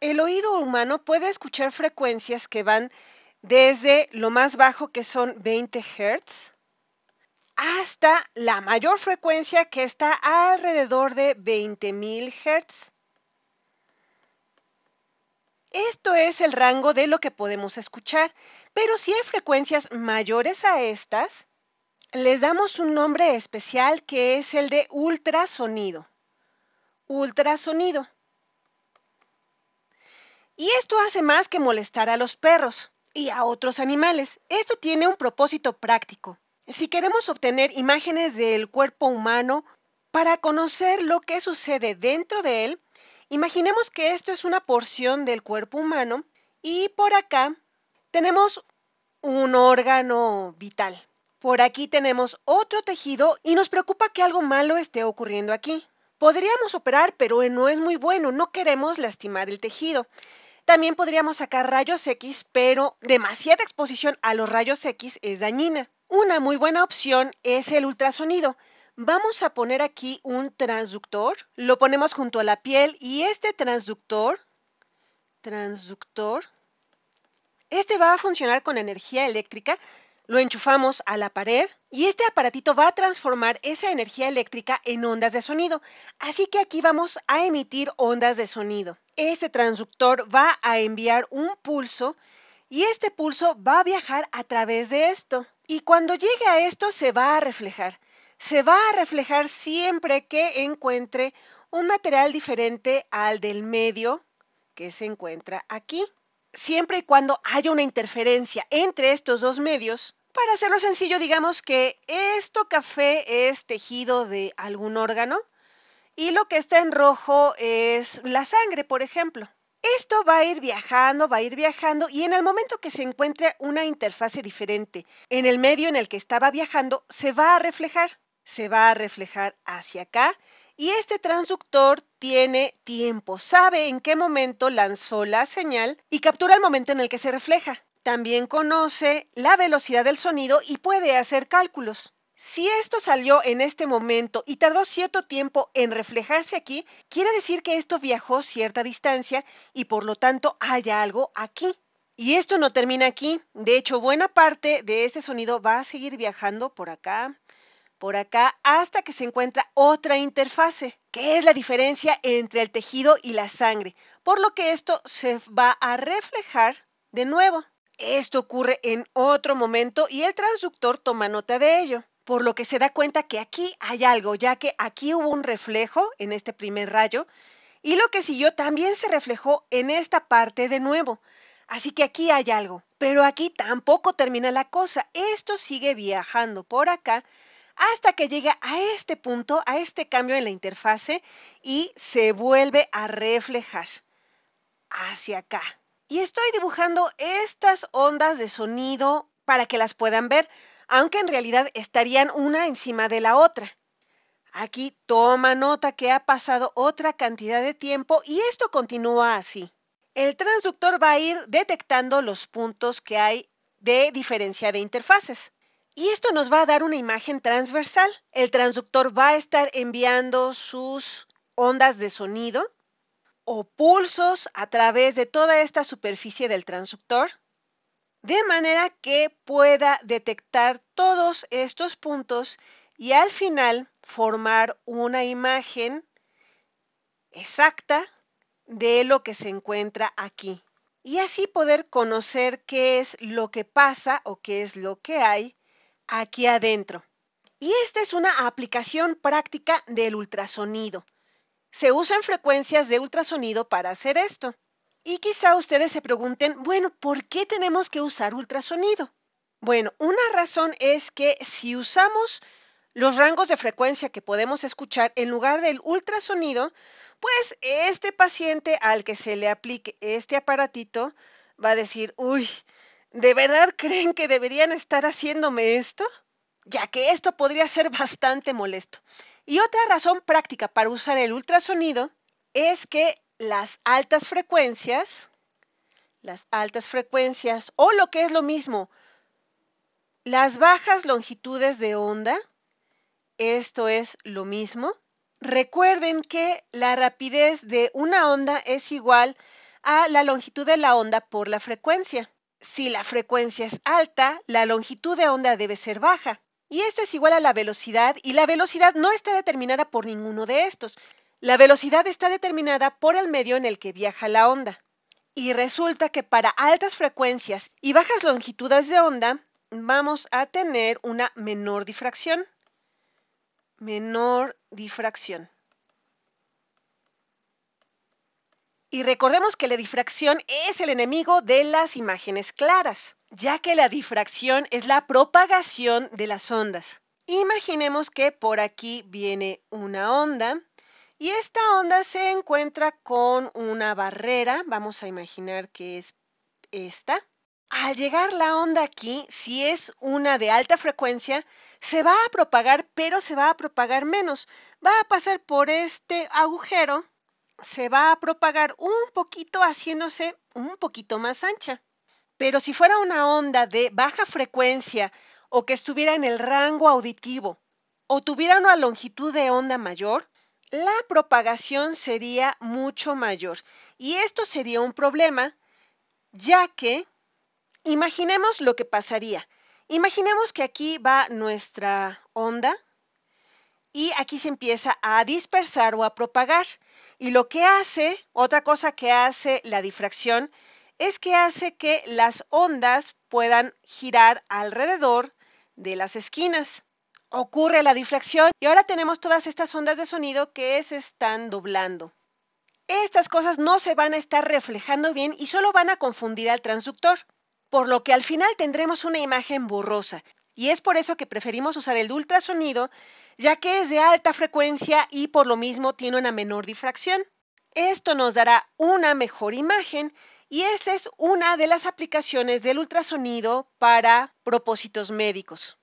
el oído humano puede escuchar frecuencias que van desde lo más bajo, que son 20 Hz, hasta la mayor frecuencia, que está alrededor de 20.000 Hz. Esto es el rango de lo que podemos escuchar, pero si hay frecuencias mayores a estas, les damos un nombre especial que es el de ultrasonido. Ultrasonido. Y esto hace más que molestar a los perros y a otros animales. Esto tiene un propósito práctico. Si queremos obtener imágenes del cuerpo humano para conocer lo que sucede dentro de él, imaginemos que esto es una porción del cuerpo humano y por acá tenemos un órgano vital. Por aquí tenemos otro tejido y nos preocupa que algo malo esté ocurriendo aquí. Podríamos operar, pero no es muy bueno, no queremos lastimar el tejido. También podríamos sacar rayos X, pero demasiada exposición a los rayos X es dañina. Una muy buena opción es el ultrasonido. Vamos a poner aquí un transductor, lo ponemos junto a la piel y este transductor, transductor, este va a funcionar con energía eléctrica lo enchufamos a la pared y este aparatito va a transformar esa energía eléctrica en ondas de sonido. Así que aquí vamos a emitir ondas de sonido. Este transductor va a enviar un pulso y este pulso va a viajar a través de esto. Y cuando llegue a esto se va a reflejar. Se va a reflejar siempre que encuentre un material diferente al del medio que se encuentra aquí. Siempre y cuando haya una interferencia entre estos dos medios, para hacerlo sencillo, digamos que esto café es tejido de algún órgano y lo que está en rojo es la sangre, por ejemplo. Esto va a ir viajando, va a ir viajando y en el momento que se encuentra una interfase diferente en el medio en el que estaba viajando, se va a reflejar, se va a reflejar hacia acá y este transductor tiene tiempo, sabe en qué momento lanzó la señal y captura el momento en el que se refleja. También conoce la velocidad del sonido y puede hacer cálculos. Si esto salió en este momento y tardó cierto tiempo en reflejarse aquí, quiere decir que esto viajó cierta distancia y por lo tanto haya algo aquí. Y esto no termina aquí. De hecho, buena parte de este sonido va a seguir viajando por acá, por acá, hasta que se encuentra otra interfase, que es la diferencia entre el tejido y la sangre, por lo que esto se va a reflejar de nuevo esto ocurre en otro momento y el transductor toma nota de ello, por lo que se da cuenta que aquí hay algo, ya que aquí hubo un reflejo en este primer rayo y lo que siguió también se reflejó en esta parte de nuevo. Así que aquí hay algo, pero aquí tampoco termina la cosa. Esto sigue viajando por acá hasta que llega a este punto, a este cambio en la interfase y se vuelve a reflejar hacia acá. Y estoy dibujando estas ondas de sonido para que las puedan ver, aunque en realidad estarían una encima de la otra. Aquí toma nota que ha pasado otra cantidad de tiempo y esto continúa así. El transductor va a ir detectando los puntos que hay de diferencia de interfaces. Y esto nos va a dar una imagen transversal. El transductor va a estar enviando sus ondas de sonido o pulsos a través de toda esta superficie del transductor, de manera que pueda detectar todos estos puntos y al final formar una imagen exacta de lo que se encuentra aquí. Y así poder conocer qué es lo que pasa o qué es lo que hay aquí adentro. Y esta es una aplicación práctica del ultrasonido. Se usan frecuencias de ultrasonido para hacer esto. Y quizá ustedes se pregunten, bueno, ¿por qué tenemos que usar ultrasonido? Bueno, una razón es que si usamos los rangos de frecuencia que podemos escuchar en lugar del ultrasonido, pues este paciente al que se le aplique este aparatito va a decir, uy, ¿de verdad creen que deberían estar haciéndome esto? Ya que esto podría ser bastante molesto. Y otra razón práctica para usar el ultrasonido es que las altas frecuencias, las altas frecuencias o lo que es lo mismo, las bajas longitudes de onda, esto es lo mismo. Recuerden que la rapidez de una onda es igual a la longitud de la onda por la frecuencia. Si la frecuencia es alta, la longitud de onda debe ser baja. Y esto es igual a la velocidad y la velocidad no está determinada por ninguno de estos. La velocidad está determinada por el medio en el que viaja la onda. Y resulta que para altas frecuencias y bajas longitudes de onda vamos a tener una menor difracción. Menor difracción. Y recordemos que la difracción es el enemigo de las imágenes claras, ya que la difracción es la propagación de las ondas. Imaginemos que por aquí viene una onda y esta onda se encuentra con una barrera, vamos a imaginar que es esta. Al llegar la onda aquí, si es una de alta frecuencia, se va a propagar, pero se va a propagar menos. Va a pasar por este agujero se va a propagar un poquito haciéndose un poquito más ancha. Pero si fuera una onda de baja frecuencia o que estuviera en el rango auditivo o tuviera una longitud de onda mayor, la propagación sería mucho mayor. Y esto sería un problema, ya que imaginemos lo que pasaría. Imaginemos que aquí va nuestra onda y aquí se empieza a dispersar o a propagar. Y lo que hace, otra cosa que hace la difracción, es que hace que las ondas puedan girar alrededor de las esquinas. Ocurre la difracción y ahora tenemos todas estas ondas de sonido que se están doblando. Estas cosas no se van a estar reflejando bien y solo van a confundir al transductor, por lo que al final tendremos una imagen borrosa. Y es por eso que preferimos usar el ultrasonido ya que es de alta frecuencia y por lo mismo tiene una menor difracción. Esto nos dará una mejor imagen y esa es una de las aplicaciones del ultrasonido para propósitos médicos.